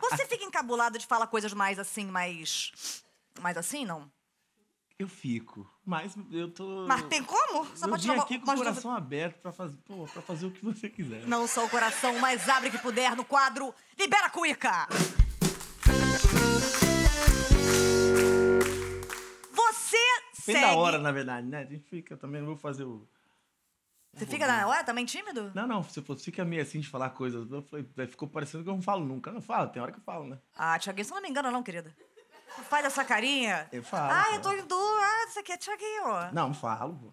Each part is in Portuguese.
Você fica encabulado de falar coisas mais assim, mais. Mais assim, não? Eu fico. Mas eu tô. Mas tem como? Só eu pode vim aqui com o coração aberto pra fazer, pô, pra fazer o que você quiser. Não só o coração, mas abre que puder no quadro Libera Cuica! Você Bem segue... da hora, na verdade, né? A gente fica também, não vou fazer o você fica na hora também tímido? Não, não. Você fica meio assim de falar coisas. Eu falei, ficou parecendo que eu não falo nunca. Eu não falo, tem hora que eu falo, né? Ah, Tiaguinho, você não me engana, não, querida. Não faz essa carinha. Eu falo. Ah, eu tô indo. Ah, você aqui é Tiaguinho. Não, falo,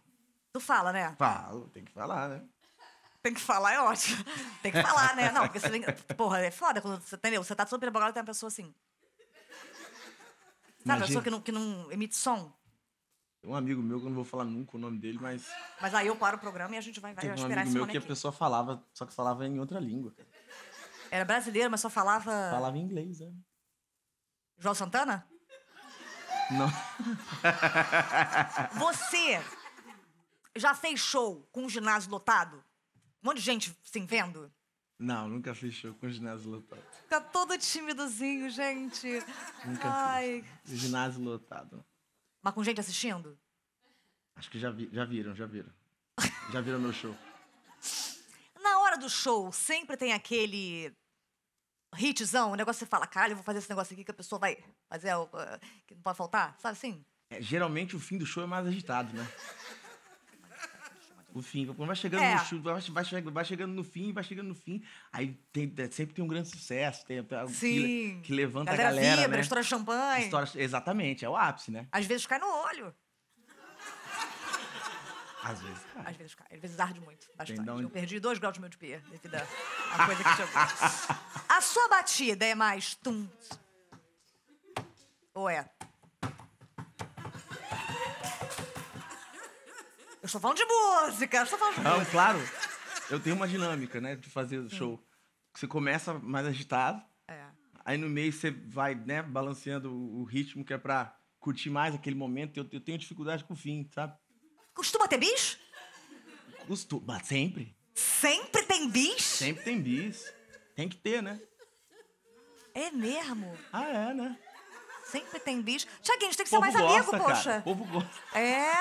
Tu fala, né? Falo, tem que falar, né? Tem que falar, é ótimo. Tem que falar, né? Não, porque você. Porra, é foda quando você. Entendeu? Você tá super empolgado e tem uma pessoa assim. Sabe, Imagina. a pessoa que não, que não emite som? um amigo meu, que eu não vou falar nunca o nome dele, mas. Mas aí eu paro o programa e a gente vai, vai Teve um esperar esse meu que a pessoa falava, só que falava em outra língua, cara. Era brasileiro, mas só falava. Falava em inglês, é. João Santana? Não. Você já fez show com um ginásio lotado? Um monte de gente se vendo? Não, nunca fiz show com ginásio lotado. Tá todo timidozinho, gente. Nunca Ai. fiz. Ginásio lotado. Mas com gente assistindo? Acho que já, vi, já viram, já viram. Já viram meu show. Na hora do show, sempre tem aquele hitzão, o negócio que você fala, caralho, eu vou fazer esse negócio aqui que a pessoa vai fazer, eh, que não pode faltar, sabe assim? É, geralmente o fim do show é mais agitado, né? o fim. Quando vai chegando é. no chute, vai, vai, chegando, vai chegando no fim, vai chegando no fim. Aí tem, sempre tem um grande sucesso, tem algo que, que, levanta galera a galera. Vibra, né? estoura champanhe. Estoura, exatamente, é o ápice, né? Às vezes cai no olho. Às vezes cai. Às vezes cai. Às vezes arde muito, bastante. Onde... Eu né? perdi dois graus de meu de pia devido à coisa que chegou. a sua batida é mais tum. Ou é só falo de música, só falo de Não, claro. Eu tenho uma dinâmica, né, de fazer o show. Você começa mais agitado, é. aí no meio você vai, né, balanceando o ritmo que é pra curtir mais aquele momento. Eu, eu tenho dificuldade com o fim, sabe? Costuma ter bis? Costuma, sempre. Sempre tem bis? Sempre tem bis. Tem que ter, né? É mesmo? Ah, é, né? Sempre tem bis. Tiaguinho, a gente tem que ser mais gosta, amigo, cara. poxa. O povo gosta. É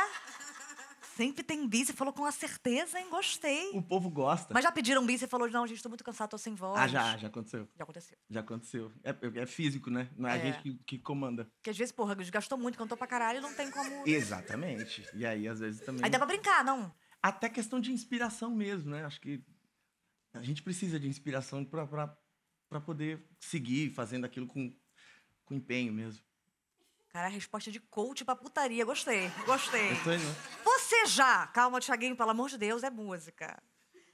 sempre tem bis e falou com a certeza, hein? Gostei. O povo gosta. Mas já pediram bis e falou, não, gente, tô muito cansado, tô sem voz. Ah, já, já aconteceu. Já aconteceu. Já aconteceu. É, é físico, né? Não é, é. a gente que, que, comanda. Porque às vezes, porra, gastou muito, cantou pra caralho e não tem como. Exatamente. E aí, às vezes também. Aí dá pra brincar, não? Até questão de inspiração mesmo, né? Acho que a gente precisa de inspiração pra, pra, pra poder seguir fazendo aquilo com, com empenho mesmo. Cara, a resposta de coach pra putaria. Gostei, gostei. Gostei, né? Você já, calma, Thiaguinho, pelo amor de Deus, é música.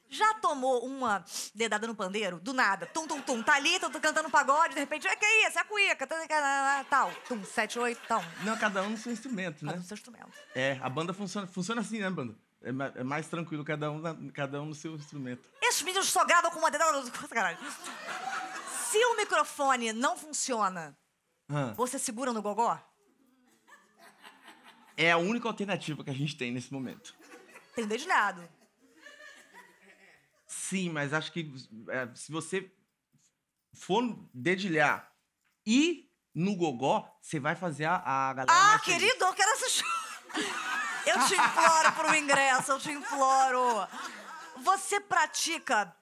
Já tomou uma dedada no pandeiro? Do nada. Tum, tum, tum. Tá ali, tô, tô cantando pagode, de repente, é que é isso? É a cuíca. Tá, tá, tá, tal. Tum, sete, oito, tal. Não, cada um no seu instrumento, né? Cada um no seu instrumento. É, a banda funciona, funciona assim, né, banda? É, é mais tranquilo, cada um, na, cada um no seu instrumento. Esses meninos só gravam com uma dedada... Caralho. Se o microfone não funciona Hum. Você segura no gogó? É a única alternativa que a gente tem nesse momento. Tem dedilhado. Sim, mas acho que é, se você for dedilhar e no gogó, você vai fazer a, a galera. Ah, querido, feliz. eu quero assistir. Eu te imploro um ingresso, eu te imploro. Você pratica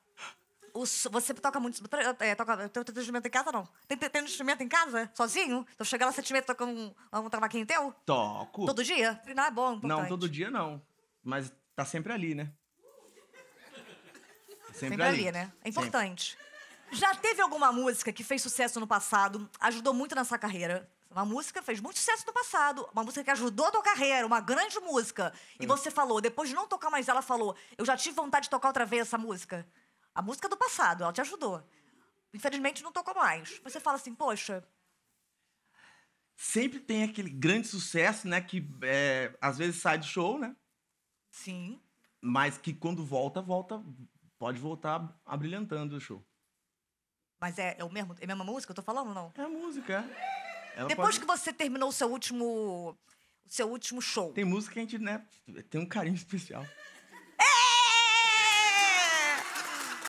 você toca muito. É, toca, tem, tem instrumento em casa, não? Tem, tem, tem um instrumento em casa? Sozinho? Então chega lá, você te tocando um, um travaquinho teu? Toco. Todo dia? Não é bom, é importante. Não, todo dia não. Mas tá sempre ali, né? Tá sempre, sempre ali. ali. né? É importante. Sempre. Já teve alguma música que fez sucesso no passado, ajudou muito nessa carreira? Uma música fez muito sucesso no passado, uma música que ajudou a tua carreira, uma grande música. E você falou, depois de não tocar mais ela, falou, eu já tive vontade de tocar outra vez essa música. A música do passado, ela te ajudou. Infelizmente não tocou mais. Você fala assim, poxa. Sempre tem aquele grande sucesso, né? Que é, às vezes sai do show, né? Sim. Mas que quando volta, volta. Pode voltar abrilhantando o show. Mas é, é, o mesmo, é a mesma música que eu tô falando, não? É a música. Ela Depois pode... que você terminou o seu último. O seu último show. Tem música que a gente, né? Tem um carinho especial.